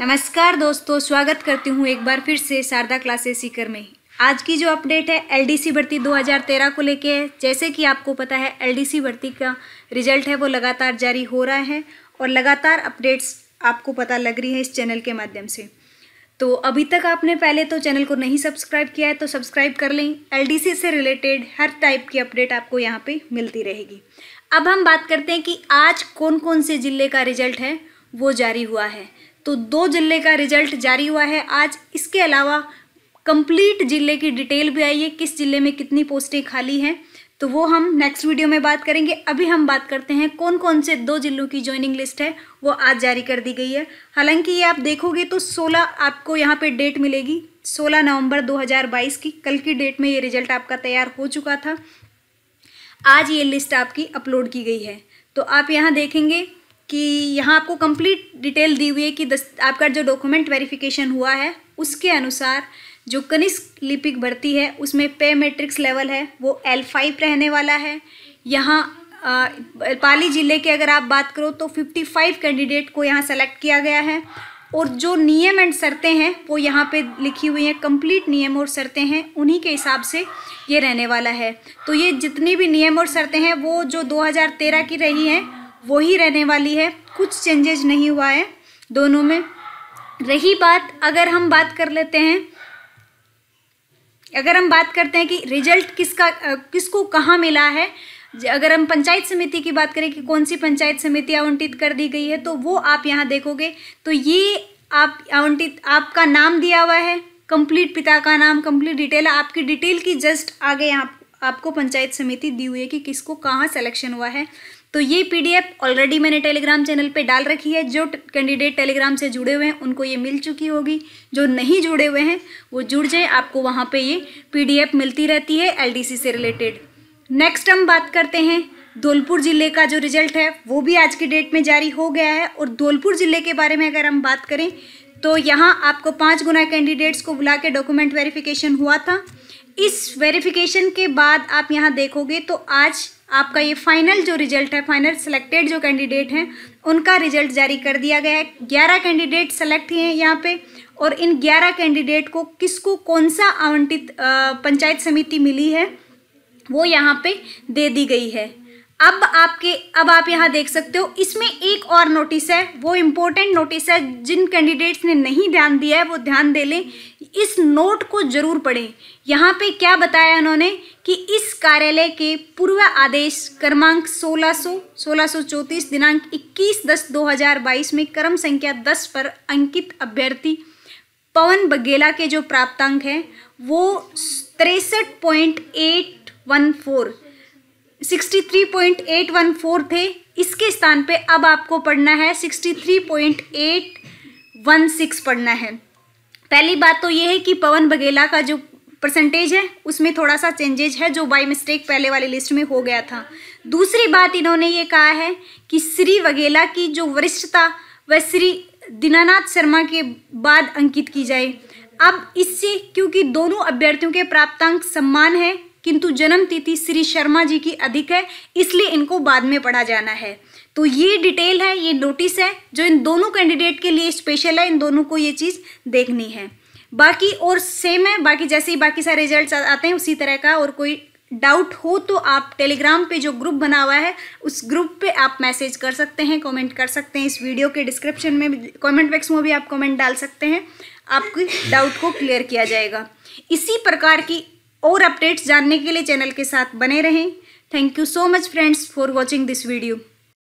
नमस्कार दोस्तों स्वागत करती हूँ एक बार फिर से शारदा क्लासेस सीकर में आज की जो अपडेट है एलडीसी भर्ती 2013 को लेके है जैसे कि आपको पता है एलडीसी भर्ती का रिजल्ट है वो लगातार जारी हो रहा है और लगातार अपडेट्स आपको पता लग रही है इस चैनल के माध्यम से तो अभी तक आपने पहले तो चैनल को नहीं सब्सक्राइब किया है तो सब्सक्राइब कर लें एल से रिलेटेड हर टाइप की अपडेट आपको यहाँ पर मिलती रहेगी अब हम बात करते हैं कि आज कौन कौन से ज़िले का रिजल्ट है वो जारी हुआ है तो दो जिले का रिजल्ट जारी हुआ है आज इसके अलावा कंप्लीट जिले की डिटेल भी आई है किस जिले में कितनी पोस्टें खाली हैं तो वो हम नेक्स्ट वीडियो में बात करेंगे अभी हम बात करते हैं कौन कौन से दो जिलों की ज्वाइनिंग लिस्ट है वो आज जारी कर दी गई है हालांकि ये आप देखोगे तो 16 आपको यहाँ पे डेट मिलेगी 16 नवंबर 2022 की कल की डेट में ये रिजल्ट आपका तैयार हो चुका था आज ये लिस्ट आपकी अपलोड की गई है तो आप यहाँ देखेंगे कि यहाँ आपको कंप्लीट डिटेल दी हुई है कि दस आपका जो डॉक्यूमेंट वेरिफिकेशन हुआ है उसके अनुसार जो कनिष्क लिपिक भर्ती है उसमें पे मैट्रिक्स लेवल है वो एल फाइव रहने वाला है यहाँ पाली ज़िले की अगर आप बात करो तो फिफ्टी फाइव कैंडिडेट को यहाँ सेलेक्ट किया गया है और जो नियम एंड शर्तें हैं वो यहाँ पे लिखी हुई हैं कंप्लीट नियम और शर्तें हैं उन्हीं के हिसाब से ये रहने वाला है तो ये जितनी भी नियम और शर्तें हैं वो जो 2013 की रही हैं वही रहने वाली है कुछ चेंजेज नहीं हुआ है दोनों में रही बात अगर हम बात कर लेते हैं अगर हम बात करते हैं कि रिजल्ट किसका किसको कहाँ मिला है अगर हम पंचायत समिति की बात करें कि कौन सी पंचायत समिति आवंटित कर दी गई है तो वो आप यहाँ देखोगे तो ये आप आवंटित आपका नाम दिया हुआ है कंप्लीट पिता का नाम कंप्लीट डिटेल आपकी डिटेल की जस्ट आगे यहाँ आपको पंचायत समिति दी हुई है कि किसको कहाँ सेलेक्शन हुआ है तो ये पीडीएफ ऑलरेडी मैंने टेलीग्राम चैनल पे डाल रखी है जो कैंडिडेट टेलीग्राम से जुड़े हुए हैं उनको ये मिल चुकी होगी जो नहीं जुड़े हुए हैं वो जुड़ जाए आपको वहाँ पे ये पीडीएफ मिलती रहती है एलडीसी से रिलेटेड नेक्स्ट हम बात करते हैं धौलपुर ज़िले का जो रिजल्ट है वो भी आज की डेट में जारी हो गया है और धौलपुर ज़िले के बारे में अगर हम बात करें तो यहाँ आपको पाँच गुना कैंडिडेट्स को बुला के डॉक्यूमेंट वेरिफिकेशन हुआ था इस वेरिफिकेशन के बाद आप यहाँ देखोगे तो आज आपका ये फाइनल जो रिजल्ट है फाइनल सेलेक्टेड जो कैंडिडेट हैं उनका रिजल्ट जारी कर दिया गया है ग्यारह कैंडिडेट सेलेक्ट हैं यहाँ पे और इन ग्यारह कैंडिडेट को किसको कौन सा आवंटित पंचायत समिति मिली है वो यहाँ पे दे दी गई है अब आपके अब आप यहाँ देख सकते हो इसमें एक और नोटिस है वो इम्पोर्टेंट नोटिस है जिन कैंडिडेट्स ने नहीं ध्यान दिया है वो ध्यान दे लें इस नोट को जरूर पढ़ें यहाँ पे क्या बताया उन्होंने कि इस कार्यालय के पूर्व आदेश क्रमांक 1600 चौंतीस दिनांक 21 दस 2022 में क्रम संख्या 10 पर अंकित अभ्यर्थी पवन बघेला के जो प्राप्तांक हैं वो तिरसठ पॉइंट एट वन फोर 63.814 थे इसके स्थान पे अब आपको पढ़ना है 63.816 पढ़ना है पहली बात तो ये है कि पवन बघेला का जो परसेंटेज है उसमें थोड़ा सा चेंजेज है जो बाई मिस्टेक पहले वाली लिस्ट में हो गया था दूसरी बात इन्होंने ये कहा है कि श्री वघेला की जो वरिष्ठता वह श्री दीनानाथ शर्मा के बाद अंकित की जाए अब इससे क्योंकि दोनों अभ्यर्थियों के प्राप्तांक सम्मान है किंतु जन्म तिथि श्री शर्मा जी की अधिक है इसलिए इनको बाद में पढ़ा जाना है तो ये डिटेल है ये नोटिस है जो इन दोनों कैंडिडेट के लिए स्पेशल है इन दोनों को ये चीज़ देखनी है बाकी और सेम है बाकी जैसे ही बाकी सारे रिजल्ट आते हैं उसी तरह का और कोई डाउट हो तो आप टेलीग्राम पे जो ग्रुप बना हुआ है उस ग्रुप पे आप मैसेज कर सकते हैं कमेंट कर सकते हैं इस वीडियो के डिस्क्रिप्शन में कमेंट बॉक्स में भी आप कमेंट डाल सकते हैं आपकी डाउट को क्लियर किया जाएगा इसी प्रकार की और अपडेट्स जानने के लिए चैनल के साथ बने रहें thank you so much friends for watching this video